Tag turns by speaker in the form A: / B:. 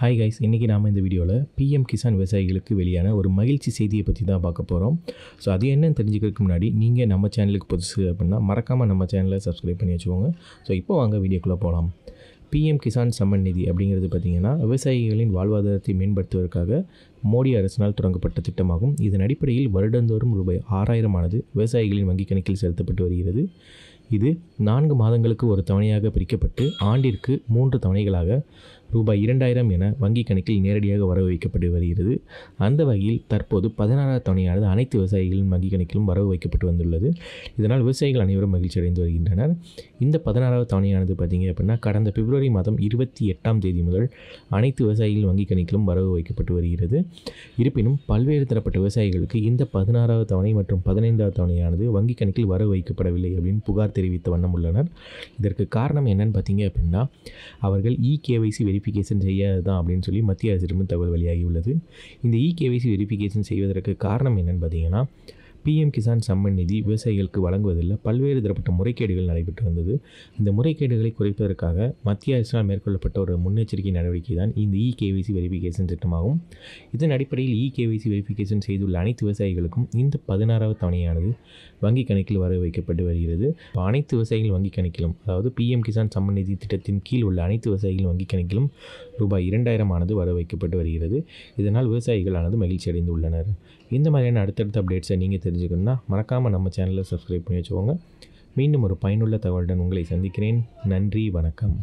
A: hi guys இன்றைக்கி நாம் இந்த வீடியோவில் பிஎம் கிசான் விவசாயிகளுக்கு வெளியான ஒரு மகிழ்ச்சி செய்தியை பற்றி தான் பார்க்க போகிறோம் ஸோ அது என்னன்னு தெரிஞ்சுக்கிறதுக்கு முன்னாடி நீங்கள் நம்ம சேனலுக்கு புதுசு அப்படின்னா மறக்காமல் நம்ம சேனலை சப்ஸ்கிரைப் பண்ணி வச்சுக்கோங்க ஸோ இப்போ வாங்க வீடியோக்குள்ளே போகலாம் பிஎம் கிசான் சம்மன் நிதி அப்படிங்கிறது பார்த்திங்கன்னா விவசாயிகளின் வாழ்வாதாரத்தை மேம்படுத்துவதற்காக மோடி அரசினால் தொடங்கப்பட்ட திட்டமாகும் இதன் அடிப்படையில் வருடந்தோறும் ரூபாய் ஆறாயிரமானது விவசாயிகளின் வங்கிக் கணக்கில் செலுத்தப்பட்டு வருகிறது இது நான்கு மாதங்களுக்கு ஒரு தவணையாக பிரிக்கப்பட்டு ஆண்டிற்கு மூன்று தவணைகளாக ரூபாய் இரண்டாயிரம் என வங்கி கணக்கில் நேரடியாக வரவு வைக்கப்பட்டு வருகிறது அந்த வகையில் தற்போது பதினாறாவது தவணையானது அனைத்து விவசாயிகளின் வங்கி கணக்கிலும் வரவு வைக்கப்பட்டு வந்துள்ளது இதனால் விவசாயிகள் அனைவரும் மகிழ்ச்சி அடைந்து வருகின்றனர் இந்த பதினாறாவது தவணையானது பார்த்திங்க அப்படின்னா கடந்த பிப்ரவரி மாதம் இருபத்தி எட்டாம் தேதி முதல் அனைத்து விவசாயிகள் வங்கி கணக்கிலும் வரவு வைக்கப்பட்டு வருகிறது இருப்பினும் பல்வேறு தரப்பட்ட விவசாயிகளுக்கு இந்த பதினாறாவது தவணை மற்றும் பதினைந்தாவது தவணையானது வங்கிக் கணக்கில் வரவு வைக்கப்படவில்லை அப்படின்னு புகார் தெரிவித்த வண்ணம் உள்ளனர் இதற்கு காரணம் என்னன்னு பார்த்தீங்க அப்படின்னா அவர்கள் இ கேவைசி வெரிஃபிகேஷன் தான் அப்படின்னு சொல்லி மத்திய அரசிடமும் தகவல் வெளியாகி உள்ளது இந்த இ கேவைசி வெரிஃபிகேஷன் செய்வதற்கு காரணம் என்னென்னு பார்த்தீங்கன்னா பிஎம் கிசான் சம்மன் நிதி விவசாயிகளுக்கு வழங்குவதில் பல்வேறு தரப்பட்ட முறைகேடுகள் நடைபெற்று வந்தது இந்த முறைகேடுகளை குறைப்பதற்காக மத்திய அரசால் மேற்கொள்ளப்பட்ட ஒரு முன்னெச்சரிக்கை நடவடிக்கை தான் இந்த இ கேவிசி வெரிஃபிகேஷன் திட்டமாகும் இதன் அடிப்படையில் இ கேவிசி வெரிஃபிகேஷன் செய்துள்ள அனைத்து விவசாயிகளுக்கும் இந்த பதினாறாவது தவணையானது வங்கிக் கணக்கில் வர வைக்கப்பட்டு வருகிறது அனைத்து விவசாயிகள் வங்கிக் கணக்கிலும் அதாவது பிஎம் கிசான் சம்மன் நிதி திட்டத்தின் கீழ் உள்ள அனைத்து விவசாயிகள் வங்கிக் கணக்கிலும் ரூபாய் இரண்டாயிரம் ஆனது வர வைக்கப்பட்டு வருகிறது இதனால் விவசாயிகளானது மகிழ்ச்சி அடைந்துள்ளனர் இந்த மாதிரியான அடுத்தடுத்த அப்டேட்ஸை நீங்கள் தெரிஞ்சுக்கணுன்னா மறக்காமல் நம்ம சேனலை சப்ஸ்கிரைப் பண்ணி வச்சுக்கோங்க மீண்டும் ஒரு பயனுள்ள தகவலுடன் உங்களை சந்திக்கிறேன் நன்றி வணக்கம்